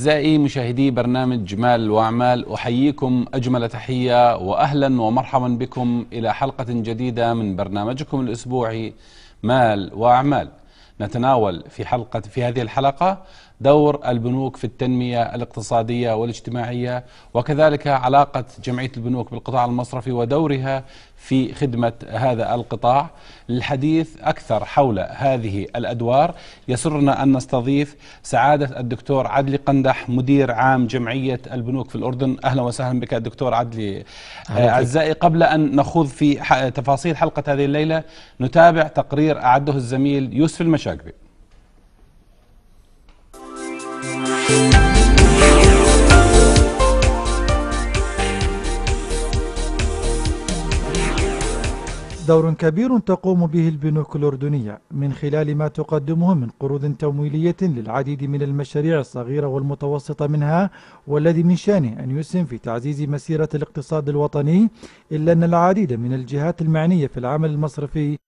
أعزائي مشاهدي برنامج جمال وأعمال أحييكم أجمل تحية وأهلا ومرحبا بكم إلى حلقة جديدة من برنامجكم الأسبوعي مال وأعمال نتناول في حلقة في هذه الحلقة دور البنوك في التنمية الاقتصادية والاجتماعية وكذلك علاقة جمعية البنوك بالقطاع المصرفي ودورها في خدمة هذا القطاع للحديث أكثر حول هذه الأدوار يسرنا أن نستضيف سعادة الدكتور عدلي قندح مدير عام جمعية البنوك في الأردن أهلا وسهلا بك دكتور عدلي أعزائي قبل أن نخوض في تفاصيل حلقة هذه الليلة نتابع تقرير أعده الزميل يوسف المشاقبي دور كبير تقوم به البنوك الأردنية من خلال ما تقدمه من قروض تمويلية للعديد من المشاريع الصغيرة والمتوسطة منها والذي من شأنه أن يسهم في تعزيز مسيرة الاقتصاد الوطني إلا أن العديد من الجهات المعنية في العمل المصرفي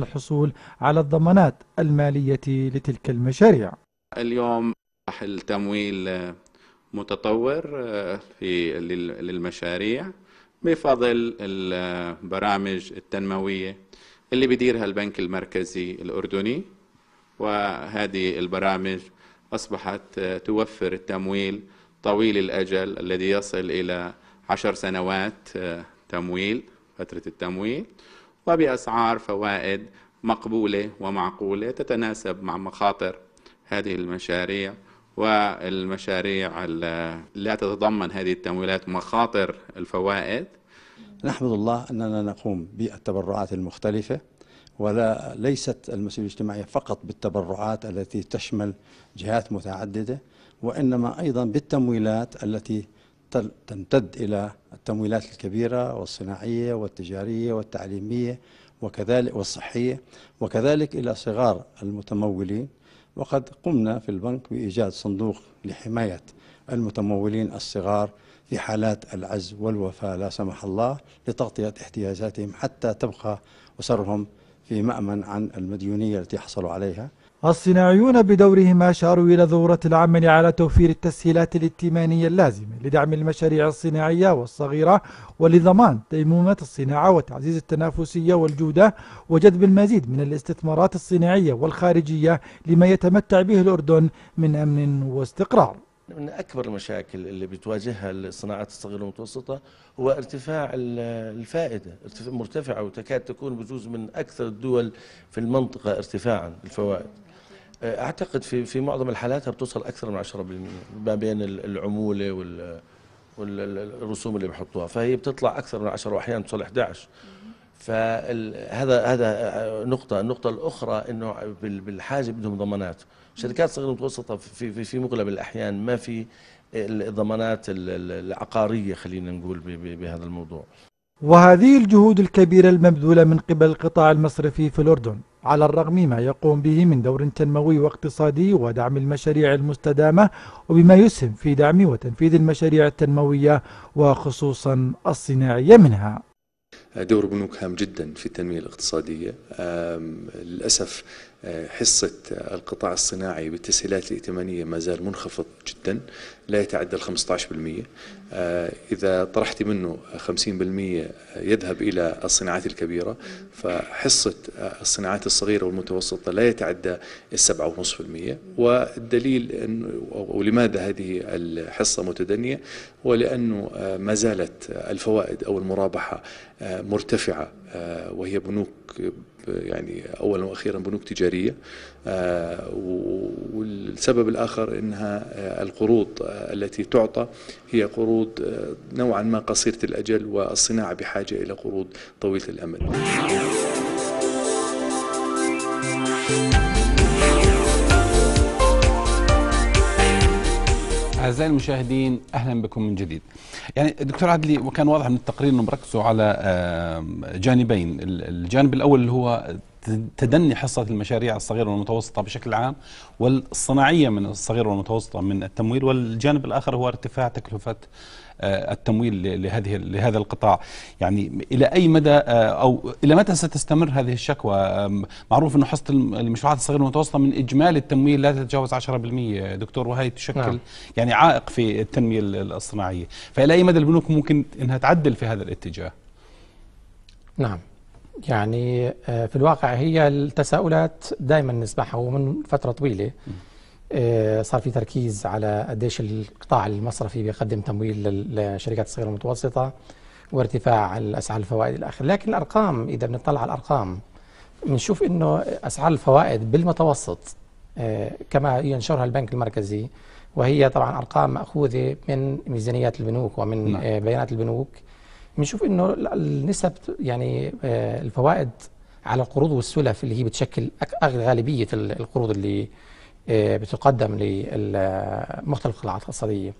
الحصول على الضمانات المالية لتلك المشاريع اليوم راح التمويل متطور آه، في للمشاريع بفضل البرامج التنموية اللي بيديرها البنك المركزي الأردني وهذه البرامج أصبحت آه، توفر التمويل طويل الأجل الذي يصل إلى عشر سنوات آه، تمويل فترة التمويل وبأسعار فوائد مقبولة ومعقولة تتناسب مع مخاطر هذه المشاريع والمشاريع لا تتضمن هذه التمويلات مخاطر الفوائد نحمد الله أننا نقوم بالتبرعات المختلفة ولا ليست المسؤولية الاجتماعية فقط بالتبرعات التي تشمل جهات متعددة وإنما أيضا بالتمويلات التي تمتد إلى التمويلات الكبيرة والصناعية والتجارية والتعليمية وكذلك والصحية وكذلك إلى صغار المتمولين وقد قمنا في البنك بإيجاد صندوق لحماية المتمولين الصغار في حالات العز والوفاة لا سمح الله لتغطية احتياجاتهم حتى تبقى أسرهم في مأمن عن المديونية التي حصلوا عليها الصناعيون بدورهم أشاروا إلى ضرورة العمل على توفير التسهيلات الائتمانية اللازمة لدعم المشاريع الصناعية والصغيرة ولضمان ديمومة الصناعة وتعزيز التنافسية والجودة وجذب المزيد من الاستثمارات الصناعية والخارجية لما يتمتع به الأردن من أمن واستقرار من أكبر المشاكل اللي بتواجهها الصناعات الصغيرة والمتوسطة هو ارتفاع الفائدة مرتفعة وتكاد تكون بجوز من أكثر الدول في المنطقة ارتفاعا الفوائد اعتقد في في معظم الحالات بتوصل اكثر من 10% ما بين العموله وال والرسوم اللي بحطوها فهي بتطلع اكثر من 10 واحيانا بتوصل 11 فهذا هذا نقطة، النقطة الأخرى أنه بالحاجة بدهم ضمانات، شركات صغيرة ومتوسطة في في في مغلب الأحيان ما في الضمانات العقارية خلينا نقول بهذا الموضوع. وهذه الجهود الكبيرة المبذولة من قبل القطاع المصرفي في الأردن على الرغم ما يقوم به من دور تنموي واقتصادي ودعم المشاريع المستدامة وبما يسهم في دعم وتنفيذ المشاريع التنموية وخصوصا الصناعية منها دور بنوك هام جدا في التنمية الاقتصادية للأسف حصة القطاع الصناعي بالتسهيلات الائتمانية ما زال منخفض جدا لا يتعدى ال 15% آه، إذا طرحت منه 50% يذهب إلى الصناعات الكبيرة فحصة الصناعات الصغيرة والمتوسطة لا يتعدى السبعة ونصف والدليل ولماذا لماذا هذه الحصة متدنية ولأنه آه، ما زالت الفوائد أو المرابحة آه، مرتفعة آه، وهي بنوك يعني اولا واخيرا بنوك تجاريه آه، والسبب الاخر انها آه، القروض التي تعطى هي قروض نوعا ما قصيره الاجل والصناعه بحاجه الى قروض طويله الامد. أعزائي المشاهدين أهلا بكم من جديد يعني دكتور عدلي وكان واضح من التقرير أنهم ركزوا على جانبين الجانب الأول اللي هو تدني حصة المشاريع الصغيرة والمتوسطة بشكل عام والصناعية من الصغيرة والمتوسطة من التمويل والجانب الآخر هو ارتفاع تكلفة آه، التمويل لهذه لهذا القطاع يعني الى اي مدى آه، او الى متى ستستمر هذه الشكوى معروف انه حصه المشروعات الصغيره والمتوسطه من اجمالي التمويل لا تتجاوز 10% دكتور وهي تشكل نعم. يعني عائق في التنميه الصناعيه فالى اي مدى البنوك ممكن انها تعدل في هذا الاتجاه نعم يعني آه، في الواقع هي التساؤلات دائما نسمعها ومن فتره طويله آه، صار في تركيز على قديش القطاع المصرفي بيقدم تمويل للشركات الصغيره والمتوسطه وارتفاع اسعار الفوائد الى اخره، لكن الارقام اذا بنطلع على الارقام بنشوف انه اسعار الفوائد بالمتوسط آه، كما ينشرها البنك المركزي وهي طبعا ارقام ماخوذه من ميزانيات البنوك ومن نعم. بيانات البنوك بنشوف انه النسب يعني آه، الفوائد على القروض والسلف اللي هي بتشكل غالبيه القروض اللي آه، بتقدم لمختلف القطاعات الاقتصاديه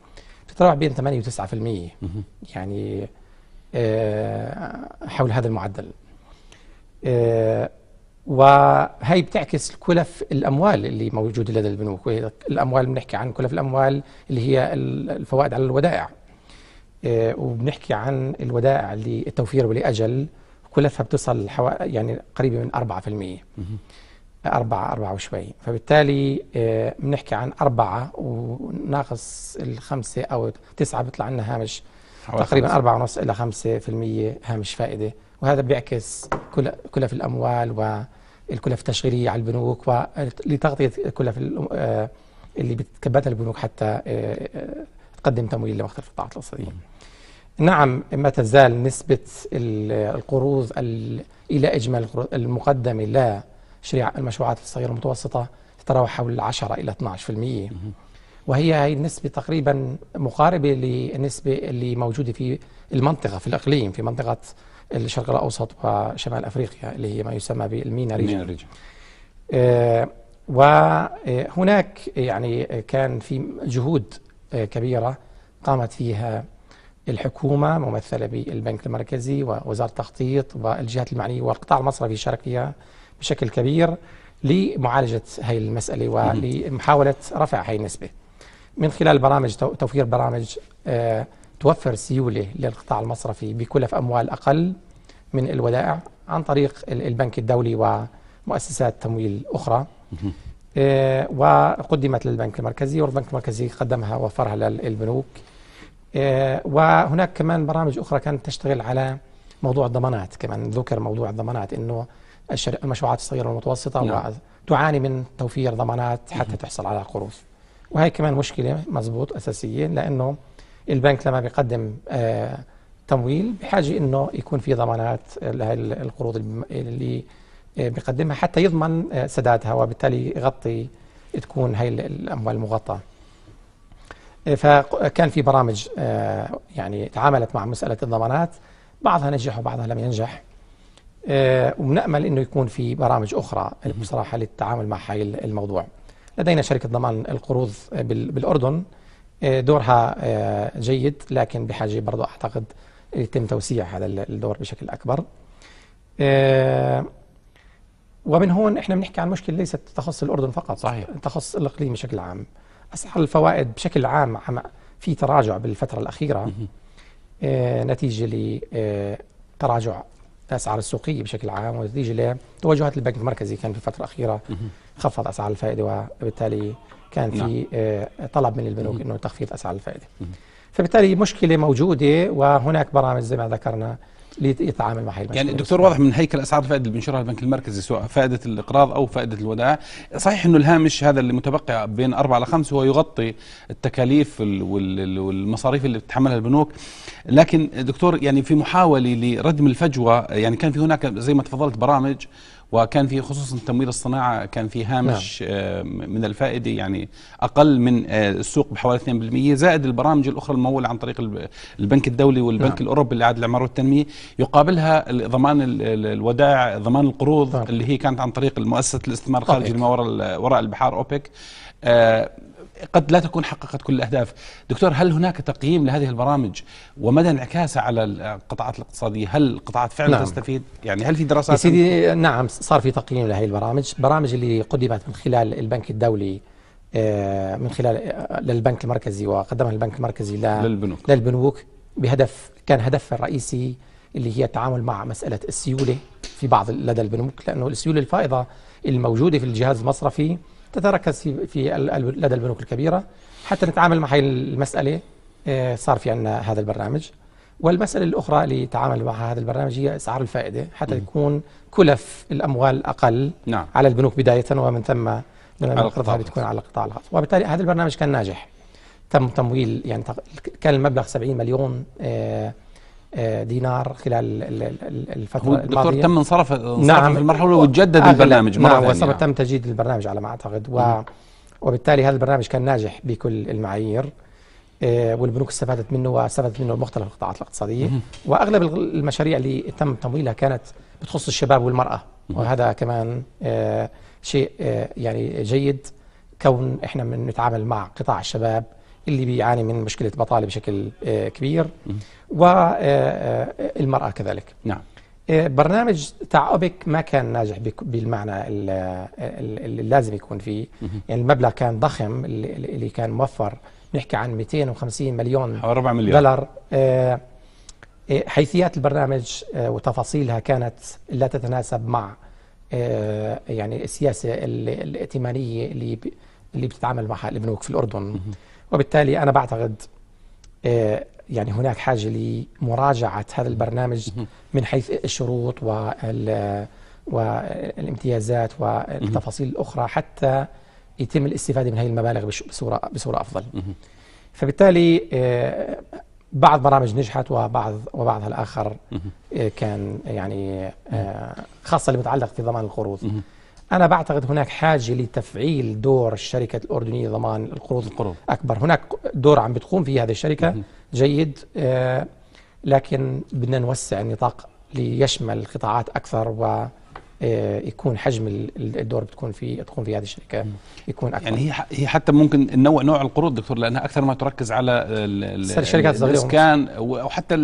بتتراوح بين 8 و 9% يعني آه، حول هذا المعدل وهي بتعكس كلف الاموال اللي موجوده لدى البنوك الاموال بنحكي عن كلف الاموال اللي هي الفوائد على الودائع آه، وبنحكي عن الودائع اللي التوفير ولأجل كلفها بتصل حوالي يعني قريبة من 4% أربعة أربعة وشوي فبالتالي آه، بنحكي عن أربعة وناقص الخمسة أو تسعة بيطلع عنا هامش تقريبا أربعة ونص إلى خمسة في المية هامش فائدة وهذا بيعكس كل كلف الأموال والكلف التشغيلية على البنوك ولتغطية كلف آه، اللي بتكبتها البنوك حتى تقدم تمويل لمختلف القطاعات الاقتصاديه. نعم ما تزال نسبة القروض إلى إجمالي المقدم إلى المشروعات الصغيرة والمتوسطة تتراوح حول 10 إلى 12% وهي هي النسبة تقريبا مقاربة للنسبة اللي موجودة في المنطقة في الإقليم في منطقة الشرق الأوسط وشمال أفريقيا اللي هي ما يسمى بالمينا ريجن آه وهناك آه، يعني كان في جهود كبيرة قامت فيها الحكومة ممثلة بالبنك المركزي ووزارة التخطيط والجهات المعنية والقطاع المصرفي شارك فيها بشكل كبير لمعالجة هذه المسألة ولمحاولة رفع هذه النسبة من خلال برامج توفير برامج آه، توفر سيولة للقطاع المصرفي بكلف أموال أقل من الودائع عن طريق البنك الدولي ومؤسسات تمويل أخرى آه، وقدمت للبنك المركزي والبنك المركزي قدمها ووفرها للبنوك آه، وهناك كمان برامج أخرى كانت تشتغل على موضوع الضمانات كمان ذكر موضوع الضمانات أنه المشروعات الصغيرة والمتوسطة نعم. تعاني من توفير ضمانات حتى تحصل على قروض وهي كمان مشكلة مزبوط أساسية لأنه البنك لما بيقدم آه، تمويل بحاجة أنه يكون في ضمانات لهي القروض اللي آه، بيقدمها حتى يضمن آه، سدادها وبالتالي يغطي تكون هاي الاموال المغطاه آه، فكان في برامج يعني تعاملت مع مساله الضمانات بعضها نجح وبعضها لم ينجح ونامل انه يكون في برامج اخرى بصراحه للتعامل مع هاي الموضوع لدينا شركه ضمان القروض بالاردن دورها جيد لكن بحاجه برضه اعتقد يتم توسيع هذا الدور بشكل اكبر ومن هون احنا بنحكي عن مشكله ليست تخص الاردن فقط صحيح تخص الاقليم بشكل عام اسعار الفوائد بشكل عام في تراجع بالفتره الاخيره آه نتيجه لتراجع آه، الاسعار السوقيه بشكل عام ونتيجه لتوجهات البنك المركزي كان في الفتره الاخيره خفض اسعار الفائده وبالتالي كان في نعم. آه طلب من البنوك انه تخفيض اسعار الفائده فبالتالي مشكله موجوده وهناك برامج زي ما ذكرنا ليتعامل مع هي يعني الدكتور واضح من هيكل اسعار الفائده اللي بينشرها البنك المركزي سواء فائده الاقراض او فائده الودائع صحيح انه الهامش هذا اللي متبقي بين 4 ل 5 هو يغطي التكاليف والمصاريف اللي بتتحملها البنوك لكن دكتور يعني في محاوله لردم الفجوه يعني كان في هناك زي ما تفضلت برامج وكان في خصوصا تمويل الصناعه كان في هامش نعم. آه، من الفائده يعني اقل من آه، السوق بحوالي 2% زائد البرامج الاخرى المموله عن طريق البنك الدولي والبنك نعم. الاوروبي لاعاده الاعمار والتنميه يقابلها ضمان الودائع ضمان القروض نعم. اللي هي كانت عن طريق مؤسسه الاستثمار الخارجي اللي وراء البحار اوبك آه، قد لا تكون حققت كل الأهداف دكتور هل هناك تقييم لهذه البرامج ومدى انعكاسها على القطاعات الاقتصادية هل القطاعات فعلا نعم. تستفيد يعني هل في دراسات سيدي نعم صار في تقييم لهذه البرامج برامج اللي قدمت من خلال البنك الدولي آه، من خلال آه، للبنك المركزي وقدمها البنك المركزي للبنوك للبنوك بهدف كان هدفها الرئيسي اللي هي التعامل مع مسألة السيولة في بعض لدى البنوك لأنه السيولة الفائضة الموجودة في الجهاز المصرفي تتركز في, في لدى البنوك الكبيرة حتى نتعامل مع هي المسألة آه، صار في عندنا هذا البرنامج والمسألة الأخرى اللي تعامل معها هذا البرنامج هي أسعار الفائدة حتى يكون كلف الأموال أقل نعم. على البنوك بداية ومن ثم القطاع بتكون على القطاع الخاص وبالتالي هذا البرنامج كان ناجح تم تمويل يعني كان المبلغ 70 مليون آه آه، دينار خلال الفترة هو الدكتور الماضية تم انصرف نعم في المرحلة الأولى وتجدد آه، البرنامج نعم نعم يعني. تم تجديد البرنامج على ما أعتقد و وبالتالي هذا البرنامج كان ناجح بكل المعايير آه، والبنوك استفادت منه واستفادت منه مختلف القطاعات الاقتصادية وأغلب المشاريع اللي تم تمويلها كانت بتخص الشباب والمرأة وهذا كمان شيء يعني جيد كون احنا بنتعامل مع قطاع الشباب اللي بيعاني من مشكله بطاله بشكل آه، كبير والمراه آه، آه، كذلك نعم برنامج تاع اوبك ما كان ناجح بالمعنى اللي لازم يكون فيه يعني المبلغ كان ضخم اللي كان موفر نحكي عن 250 مليون ربع مليار دولار حيثيات البرنامج وتفاصيلها كانت لا تتناسب مع يعني السياسه الائتمانيه اللي اللي بتتعامل معها البنوك في الاردن وبالتالي أنا بعتقد آه، يعني هناك حاجة لمراجعة هذا البرنامج من حيث الشروط والامتيازات والتفاصيل الأخرى حتى يتم الاستفادة من هذه المبالغ بصورة, بصورة أفضل فبالتالي آه، بعض برامج نجحت وبعض وبعضها الآخر آه، كان يعني خاصة اللي متعلق في ضمان القروض أنا بعتقد هناك حاجة لتفعيل دور الشركة الأردنية لضمان القروض القروض أكبر هناك دور عم بتقوم فيه هذه الشركة جيد آه، لكن بدنا نوسع النطاق ليشمل قطاعات أكثر و آه، يكون حجم الدور بتكون في تقوم في هذه الشركه يكون اكبر يعني هي هي حتى ممكن نوع نوع القروض دكتور لانها اكثر ما تركز على الشركات الصغيره الاسكان وحتى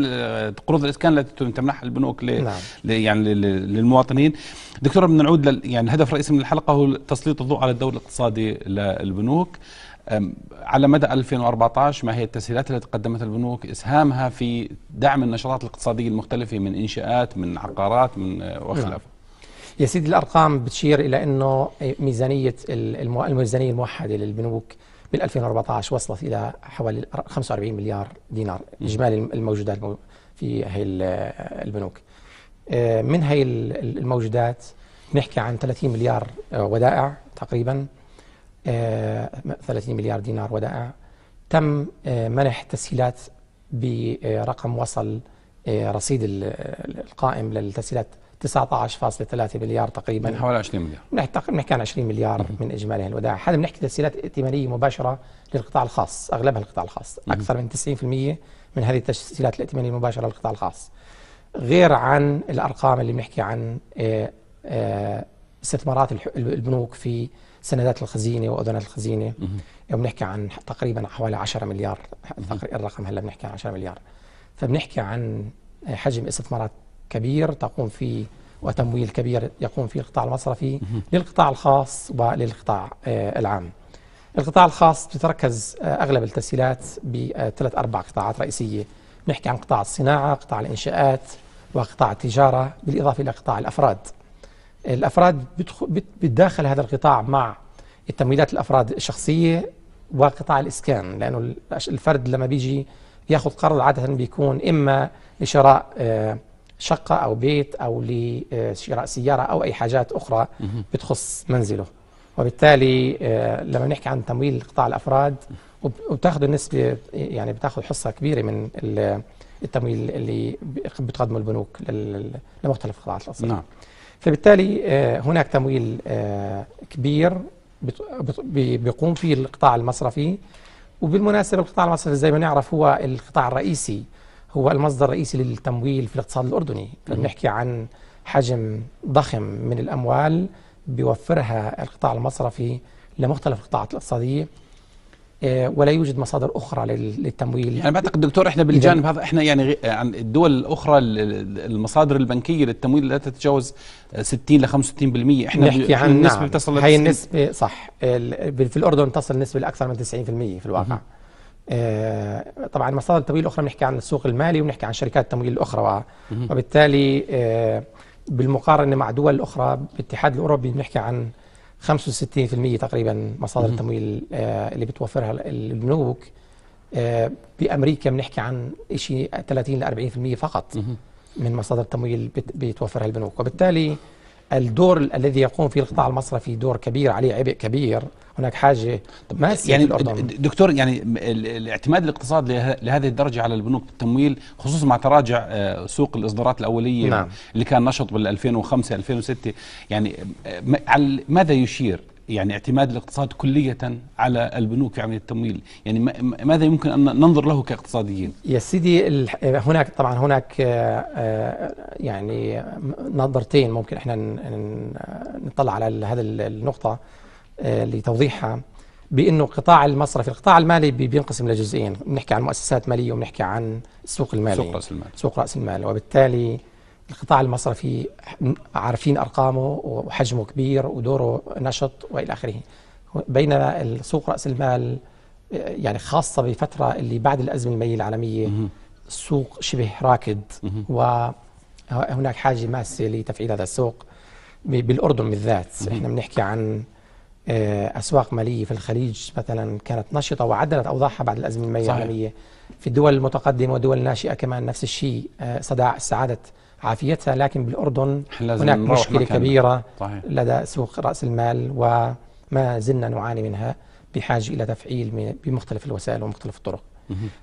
قروض الاسكان التي تمنحها البنوك ل نعم. يعني للمواطنين دكتور بدنا نعود يعني الهدف الرئيسي من الحلقه هو تسليط الضوء على الدور الاقتصادي للبنوك على مدى 2014 ما هي التسهيلات التي قدمتها البنوك اسهامها في دعم النشاطات الاقتصاديه المختلفه من انشاءات من عقارات من آه، وخلافه نعم. يا سيدي الارقام بتشير الى انه ميزانيه الميزانيه الموحده للبنوك بال 2014 وصلت الى حوالي 45 مليار دينار اجمالي الموجودات في هي البنوك آه، من هي الموجودات بنحكي عن 30 مليار آه، ودائع تقريبا 30 آه، مليار دينار ودائع تم منح تسهيلات برقم وصل رصيد القائم للتسهيلات 19.3 مليار تقريبا من يعني حوالي 20 مليار بنحكي من كان 20 مليار من اجمالي يعني الودائع هذا بنحكي تسهيلات ائتمانيه مباشره للقطاع الخاص اغلبها القطاع الخاص اكثر من 90% من هذه التسهيلات الائتمانيه المباشره للقطاع الخاص غير عن الارقام اللي بنحكي عن استثمارات آه، آه، البنوك في سندات الخزينه واذونات الخزينه بنحكي عن تقريبا حوالي 10 مليار الرقم هلا بنحكي عن 10 مليار فبنحكي عن آه، حجم استثمارات كبير تقوم فيه وتمويل كبير يقوم فيه القطاع المصرفي للقطاع الخاص وللقطاع آه، العام القطاع الخاص بتتركز آه، أغلب التسهيلات بثلاث أربع قطاعات رئيسية نحكي عن قطاع الصناعة قطاع الإنشاءات وقطاع التجارة بالإضافة إلى قطاع الأفراد الأفراد بتداخل هذا القطاع مع التمويلات الأفراد الشخصية وقطاع الإسكان لأنه الفرد لما بيجي ياخذ قرض عادة بيكون إما لشراء آه، شقة أو بيت أو لشراء سيارة أو أي حاجات أخرى بتخص منزله وبالتالي آه، لما نحكي عن تمويل قطاع الأفراد وبتاخذ النسبة يعني بتاخذ حصة كبيرة من التمويل اللي بتقدمه البنوك لمختلف القطاعات الأصلية نعم. فبالتالي آه، هناك تمويل آه، كبير بيقوم فيه القطاع المصرفي وبالمناسبة القطاع المصرفي زي ما نعرف هو القطاع الرئيسي هو المصدر الرئيسي للتمويل في الاقتصاد الأردني بنحكي عن حجم ضخم من الأموال بيوفرها القطاع المصرفي لمختلف القطاعات الاقتصادية آه، ولا يوجد مصادر اخرى للتمويل يعني بعتقد دكتور احنا بالجانب هذا احنا يعني عن الدول الاخرى المصادر البنكيه للتمويل لا تتجاوز 60 ل 65% احنا نحكي عن النسبه نعم. تصل هي النسبه صح في الاردن تصل النسبه لاكثر من 90% في الواقع م -م. آه، طبعا مصادر التمويل الاخرى بنحكي عن السوق المالي وبنحكي عن شركات التمويل الاخرى وبالتالي آه، بالمقارنه مع دول اخرى بالاتحاد الاوروبي بنحكي عن 65% تقريبا مصادر التمويل آه، اللي بتوفرها البنوك بامريكا بنحكي عن شيء 30 ل 40% فقط من مصادر التمويل بتوفرها البنوك وبالتالي الدور الذي يقوم فيه القطاع المصرفي دور كبير عليه عبء كبير هناك حاجه ما يعني دكتور يعني الاعتماد الاقتصاد لهذه الدرجه على البنوك بالتمويل خصوصا مع تراجع آه، سوق الاصدارات الاوليه نعم. اللي كان نشط بال 2005 2006 يعني آه، ماذا يشير يعني اعتماد الاقتصاد كلية على البنوك في يعني عملية التمويل يعني ماذا يمكن أن ننظر له كاقتصاديين يا سيدي هناك طبعا هناك آه، آه، يعني نظرتين ممكن احنا نطلع على هذا النقطة آه، لتوضيحها بانه قطاع المصرف القطاع المالي بينقسم لجزئين بنحكي عن مؤسسات ماليه وبنحكي عن السوق المالي سوق راس المال سوق راس المال وبالتالي القطاع المصرفي عارفين ارقامه وحجمه كبير ودوره نشط والى اخره بينما السوق راس المال يعني خاصه بفتره اللي بعد الازمه الماليه العالميه السوق شبه راكد وهناك حاجه ماسه لتفعيل هذا السوق بالاردن بالذات احنا بنحكي عن آه، اسواق ماليه في الخليج مثلا كانت نشطه وعدلت اوضاعها بعد الازمه الماليه العالميه في الدول المتقدمه والدول الناشئه كمان نفس الشيء آه، سعاده عافيتها لكن بالأردن هناك مشكلة كبيرة طيب. لدى سوق رأس المال وما زلنا نعاني منها بحاجة إلى تفعيل بمختلف الوسائل ومختلف الطرق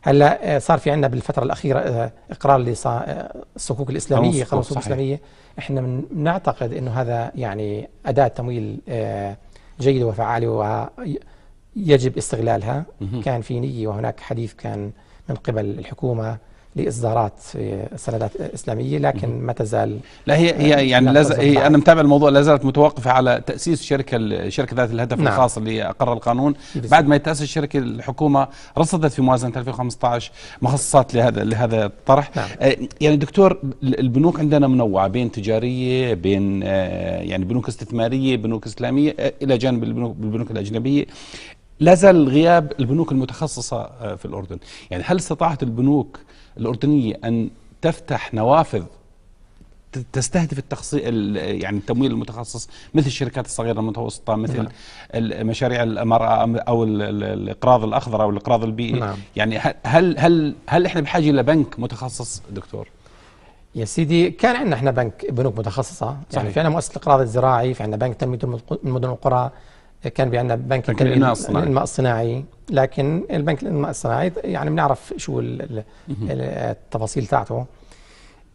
هلا آه، صار في عندنا بالفترة الأخيرة آه، إقرار للصكوك آه، الإسلامية قانون الصكوك الإسلامية إحنا بنعتقد إنه هذا يعني أداة تمويل جيدة وفعالة ويجب استغلالها كان في نية وهناك حديث كان من قبل الحكومة لاصدارات سندات اسلاميه لكن ما تزال لا هي هي آه، يعني لاز... هي انا متابع الموضوع لا زالت متوقفه على تاسيس شركه الشركه ذات الهدف نعم. الخاص اللي اقر القانون بزي. بعد ما تاسس الشركه الحكومه رصدت في موازنه 2015 مخصصات لهذا لهذا الطرح نعم. آه، يعني دكتور البنوك عندنا منوعه بين تجاريه بين آه، يعني بنوك استثماريه بنوك اسلاميه الى جانب البنوك, البنوك الاجنبيه لازال غياب البنوك المتخصصة آه، في الأردن يعني هل استطاعت البنوك الأردنية أن تفتح نوافذ تستهدف التخصي... يعني التمويل المتخصص مثل الشركات الصغيره المتوسطه مثل نعم. مشاريع الامر او الاقراض الاخضر او الاقراض البيئي نعم. يعني هل هل هل احنا بحاجه لبنك متخصص دكتور؟ يا سيدي كان عندنا احنا بنك بنوك متخصصه يعني صحيح. يعني في عندنا مؤسسه الاقراض الزراعي في عندنا بنك تنميه المدن والقرى كان بعندنا بنك الانماء الصناعي لكن البنك الانماء الصناعي يعني بنعرف شو التفاصيل تاعته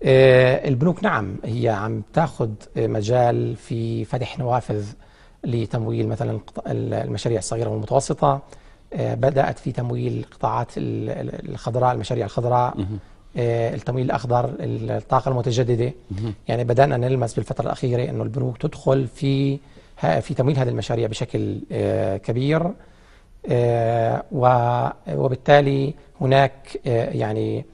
آه، البنوك نعم هي عم تاخذ مجال في فتح نوافذ لتمويل مثلا المشاريع الصغيره والمتوسطه آه، بدات في تمويل قطاعات الخضراء المشاريع الخضراء آه، التمويل الاخضر الطاقه المتجدده يعني بدانا نلمس بالفتره الاخيره انه البنوك تدخل في في تمويل هذه المشاريع بشكل آه، كبير آه، وبالتالي هناك آه، يعني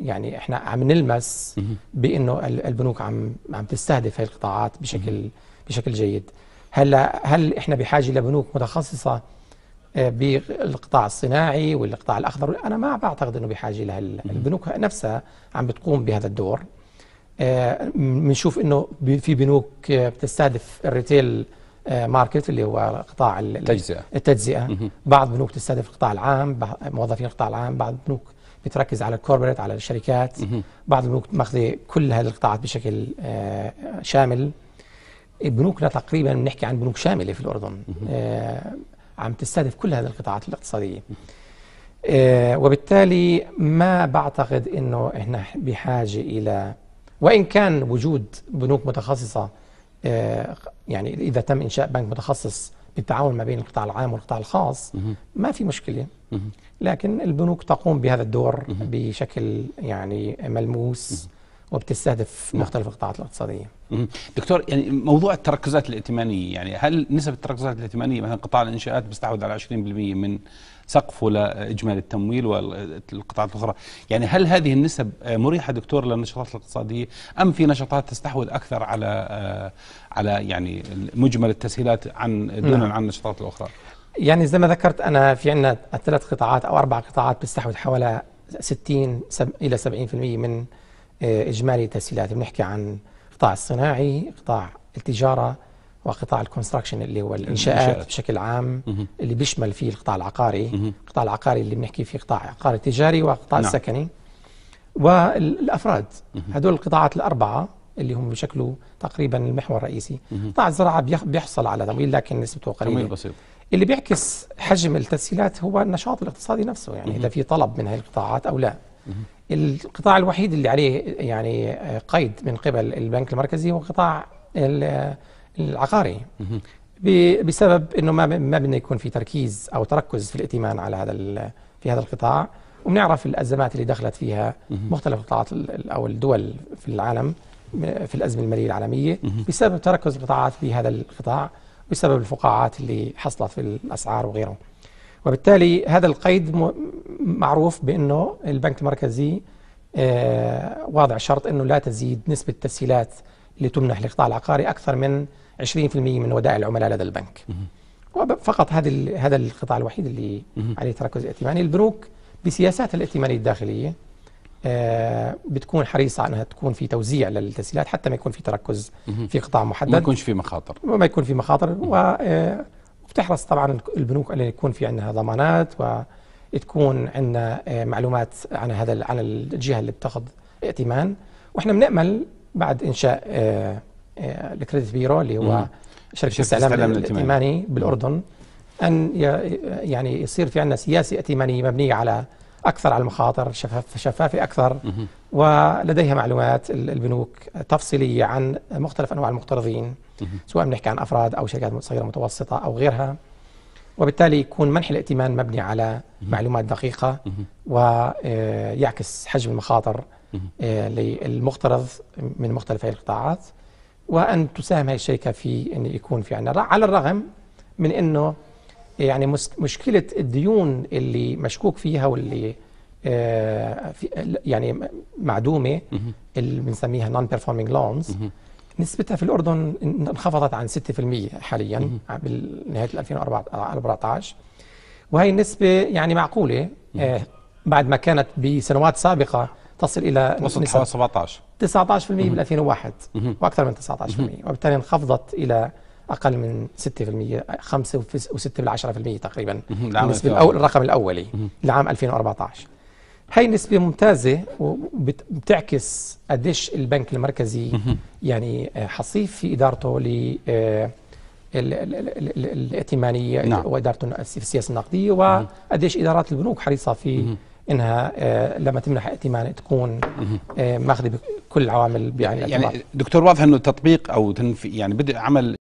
يعني احنا عم نلمس بانه البنوك عم عم تستهدف هذه القطاعات بشكل بشكل جيد هلا هل احنا بحاجه لبنوك متخصصه بالقطاع الصناعي والقطاع الاخضر انا ما بعتقد انه بحاجه لهالبنوك نفسها عم بتقوم بهذا الدور بنشوف آه، انه في بنوك آه، بتستهدف الريتيل آه، ماركت اللي هو قطاع التجزئه التجزئه بعض بنوك تستهدف القطاع العام موظفين القطاع العام بعض البنوك بتركز على الكوربريت على الشركات بعض البنوك ماخذه كل هذه القطاعات بشكل شامل بنوكنا تقريبا بنحكي عن بنوك شامله في الاردن عم تستهدف كل هذه القطاعات الاقتصاديه وبالتالي ما بعتقد انه احنا بحاجه الى وإن كان وجود بنوك متخصصة آه، يعني إذا تم إنشاء بنك متخصص بالتعاون ما بين القطاع العام والقطاع الخاص ما في مشكلة لكن البنوك تقوم بهذا الدور بشكل يعني ملموس وبتستهدف نعم. مختلف القطاعات الاقتصاديه. دكتور يعني موضوع التركزات الائتمانيه يعني هل نسب التركزات الائتمانيه مثلا قطاع الانشاءات بيستحوذ على 20% من سقفه لاجمالي التمويل والقطاعات الاخرى، يعني هل هذه النسب مريحه دكتور للنشاطات الاقتصاديه ام في نشاطات تستحوذ اكثر على آه، على يعني مجمل التسهيلات عن دون نعم. عن النشاطات الاخرى؟ يعني زي ما ذكرت انا في عندنا ثلاث قطاعات او اربع قطاعات بتستحوذ حوالي 60 الى 70% من آه، إجمالي تسهيلات بنحكي عن قطاع الصناعي قطاع التجارة وقطاع الكونستراكشن اللي هو الانشاءات, الإنشاءات. بشكل عام اللي بيشمل فيه القطاع العقاري القطاع العقاري اللي بنحكي فيه قطاع عقاري تجاري وقطاع نعم. السكني والافراد هدول القطاعات الاربعه اللي هم بشكل تقريبا المحور الرئيسي قطاع الزراعه بيحصل على تمويل لكن نسبته قليله تمويل بسيط اللي بيعكس حجم التسهيلات هو النشاط الاقتصادي نفسه يعني اذا في طلب من هاي القطاعات او لا القطاع الوحيد اللي عليه يعني قيد من قبل البنك المركزي هو قطاع العقاري بسبب انه ما ما بدنا يكون في تركيز او تركز في الائتمان على هذا في هذا القطاع وبنعرف الازمات اللي دخلت فيها مختلف القطاعات او الدول في العالم في الازمه الماليه العالميه بسبب تركز القطاعات بهذا القطاع بسبب الفقاعات اللي حصلت في الاسعار وغيره وبالتالي هذا القيد معروف بأنه البنك المركزي آه، واضع شرط أنه لا تزيد نسبة التسهيلات اللي تمنح للقطاع العقاري أكثر من 20% من ودائع العملاء لدى البنك فقط هذا هذا القطاع الوحيد اللي عليه تركز ائتماني البنوك بسياساتها الائتمانية الداخلية آه، بتكون حريصة أنها تكون في توزيع للتسهيلات حتى ما يكون في تركز في قطاع محدد ما يكونش في مخاطر ما يكون في مخاطر آه، وبتحرص طبعا البنوك أن يكون في عندها ضمانات و تكون عندنا آه، معلومات عن هذا عن الجهه اللي بتاخذ ائتمان واحنا بنامل بعد انشاء آه، آه، الكريدت بيرو اللي هو شركه الاستعلام الائتماني بالاردن ان يعني يصير في عندنا سياسه ائتمانيه مبنيه على اكثر على المخاطر شفاف شفافه اكثر ولديها معلومات البنوك تفصيليه عن مختلف انواع المقترضين سواء بنحكي عن افراد او شركات صغيره متوسطه او غيرها وبالتالي يكون منح الائتمان مبني على معلومات دقيقة ويعكس آه، حجم المخاطر آه، للمقترض من مختلف هذه القطاعات وأن تساهم هذه الشركة في أن يكون في عندنا على الرغم من أنه يعني مشكلة الديون اللي مشكوك فيها واللي آه، يعني معدومة اللي بنسميها نون بيرفورمينج لونز نسبتها في الأردن انخفضت عن 6% حاليا بنهاية 2014 وهي النسبة يعني معقولة آه، بعد ما كانت بسنوات سابقة تصل إلى وصلت حوالي 17 19% بال 2001 وأكثر من 19% وبالتالي انخفضت إلى أقل من 6% 5 و6 بالعشرة تقريبا بالنسبه الأول الرقم الأولي لعام 2014 هاي نسبة ممتازة وبتعكس قديش البنك المركزي يعني آه، حصيف في إدارته ل آه، الائتمانية نعم. وإدارته في السياسة النقدية وقديش إدارات البنوك حريصة في انها آه، لما تمنح ائتمان تكون ماخذه كل العوامل يعني يعني دكتور واضح انه تطبيق او تنفي يعني بدء عمل